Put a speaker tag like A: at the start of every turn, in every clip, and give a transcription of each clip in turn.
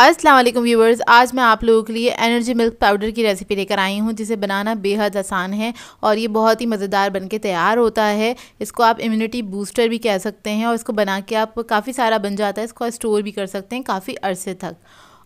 A: Aslam viewers आज मैं आप लोगों के लिए एनर्जी मिल्क पाउडर की रेसिपी लेकर आई हूँ जिसे बनाना बेहद आसान है और ये बहुत ही मज़ेदार बनके तैयार होता है इसको आप इम्यूनिटी बूस्टर भी कह सकते हैं और इसको बना के आप काफ़ी सारा बन जाता है इसको स्टोर भी कर सकते हैं काफ़ी अरसे तक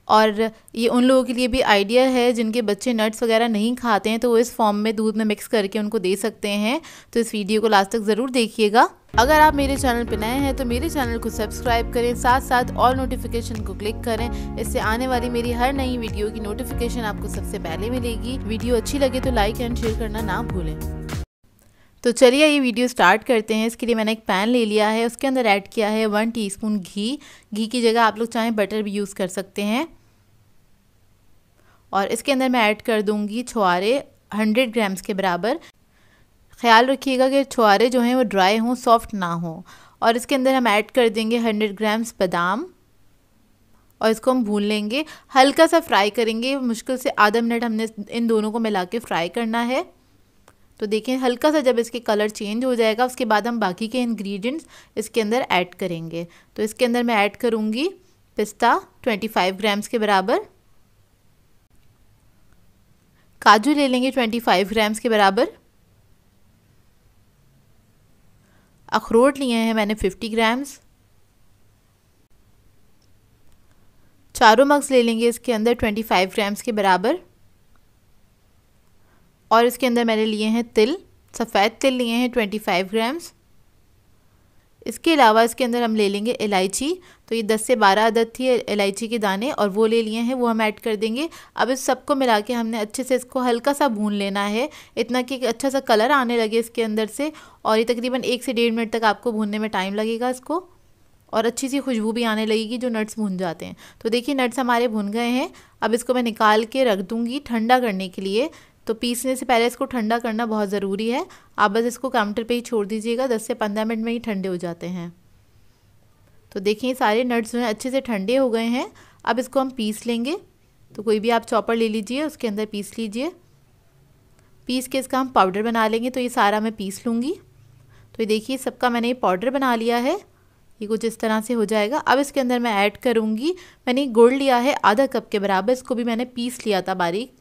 A: और ये उन लोगों के लिए भी आइडिया है जिनके बच्चे नट्स वगैरह नहीं खाते हैं तो वो इस फॉर्म में दूध में मिक्स करके उनको दे सकते हैं तो इस वीडियो को लास्ट तक ज़रूर देखिएगा अगर आप मेरे चैनल पर नए हैं तो मेरे चैनल को सब्सक्राइब करें साथ साथ ऑल नोटिफिकेशन को क्लिक करें इससे आने वाली मेरी हर नई वीडियो की नोटिफिकेशन आपको सबसे पहले मिलेगी वीडियो अच्छी लगे तो लाइक एंड शेयर करना ना भूलें तो चलिए ये वीडियो स्टार्ट करते हैं इसके लिए मैंने एक पैन ले लिया है उसके अंदर ऐड किया है वन टीस्पून घी घी की जगह आप लोग चाहें बटर भी यूज़ कर सकते हैं और इसके अंदर मैं ऐड कर दूँगी छुआरे हंड्रेड ग्राम्स के बराबर ख्याल रखिएगा कि छुआरे जो हैं वो ड्राई हों सॉफ्ट ना हों और इसके अंदर हम ऐड कर देंगे हंड्रेड ग्राम्स बादाम और इसको हम भून लेंगे हल्का सा फ्राई करेंगे मुश्किल से आधा मिनट हमने इन दोनों को मिला के फ्राई करना है तो देखें हल्का सा जब इसके कलर चेंज हो जाएगा उसके बाद हम बाकी के इंग्रेडिएंट्स इसके अंदर ऐड करेंगे तो इसके अंदर मैं ऐड करूँगी पिस्ता 25 ग्राम्स के बराबर काजू ले लेंगे 25 ग्राम्स के बराबर अखरोट लिए हैं मैंने 50 ग्राम्स चारों मग्स ले लेंगे इसके अंदर 25 ग्राम्स के बराबर और इसके अंदर मैंने लिए हैं तिल सफ़ेद तिल लिए हैं ट्वेंटी फाइव ग्राम्स इसके अलावा इसके अंदर हम ले लेंगे इलायची तो ये दस से बारह अदद थी इलायची के दाने और वो ले लिए हैं वो हम ऐड कर देंगे अब इस सबको मिला के हमने अच्छे से इसको हल्का सा भून लेना है इतना कि अच्छा सा कलर आने लगे इसके अंदर से और ये तकरीबन एक से डेढ़ मिनट तक आपको भूनने में टाइम लगेगा इसको और अच्छी सी खुशबू भी आने लगेगी जो नट्स भून जाते हैं तो देखिए नट्स हमारे भून गए हैं अब इसको मैं निकाल के रख दूँगी ठंडा करने के लिए तो पीसने से पहले इसको ठंडा करना बहुत ज़रूरी है आप बस इसको काउंटर पे ही छोड़ दीजिएगा दस से पंद्रह मिनट में ही ठंडे हो जाते हैं तो देखिए सारे नट्स जो हैं अच्छे से ठंडे हो गए हैं अब इसको हम पीस लेंगे तो कोई भी आप चॉपर ले लीजिए उसके अंदर पीस लीजिए पीस के इसका हम पाउडर बना लेंगे तो ये सारा मैं पीस लूँगी तो ये देखिए सबका मैंने ये पाउडर बना लिया है ये कुछ इस तरह से हो जाएगा अब इसके अंदर मैं ऐड करूँगी मैंने गुड़ लिया है आधा कप के बराबर इसको भी मैंने पीस लिया था बारीक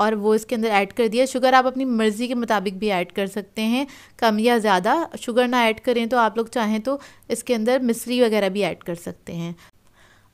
A: और वो इसके अंदर ऐड कर दिया शुगर आप अपनी मर्ज़ी के मुताबिक भी ऐड कर सकते हैं कम या ज़्यादा शुगर ना ऐड करें तो आप लोग चाहें तो इसके अंदर मिश्री वगैरह भी ऐड कर सकते हैं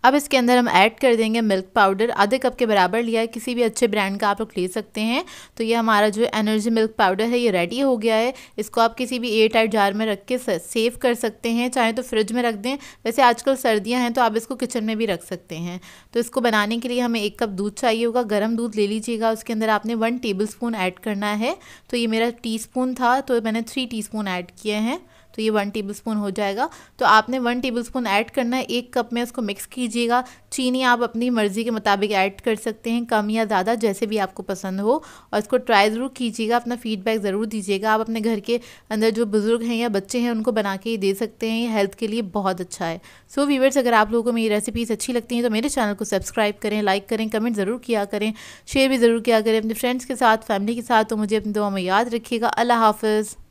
A: अब इसके अंदर हम ऐड कर देंगे मिल्क पाउडर आधे कप के बराबर लिया है किसी भी अच्छे ब्रांड का आप लोग ले सकते हैं तो ये हमारा जो एनर्जी मिल्क पाउडर है ये रेडी हो गया है इसको आप किसी भी एयर टाइट जार में रख के सेव कर सकते हैं चाहे तो फ्रिज में रख दें वैसे आजकल सर्दियाँ हैं तो आप इसको किचन में भी रख सकते हैं तो इसको बनाने के लिए हमें एक कप दूध चाहिए होगा गर्म दूध ले लीजिएगा उसके अंदर आपने वन टेबल स्पून ऐड करना है तो ये मेरा टी स्पून था तो मैंने थ्री टी स्पून ऐड किए हैं तो ये वन टेबल स्पून हो जाएगा तो आपने वन टेबल स्पून ऐड करना है एक कप में उसको मिक्स कीजिएगा चीनी आप अपनी मर्ज़ी के मुताबिक ऐड कर सकते हैं कम या ज़्यादा जैसे भी आपको पसंद हो और इसको ट्राई ज़रूर कीजिएगा अपना फीडबैक ज़रूर दीजिएगा आप अपने घर के अंदर जो बुज़ुर्ग हैं या बच्चे हैं उनको बना के दे सकते हैं ये हेल्थ के लिए बहुत अच्छा है सो so, अगर आप लोगों को मेरी रेसिपीज़ अच्छी लगती हैं तो मेरे चैनल को सब्सक्राइब करें लाइक करें कमेंट ज़रूर किया करें शेयर भी ज़रूर किया करें अपने फ्रेंड्स के साथ फैमिली के साथ तो मुझे अपनी दुआ में याद रखिएगा अल्लाह हाफिज़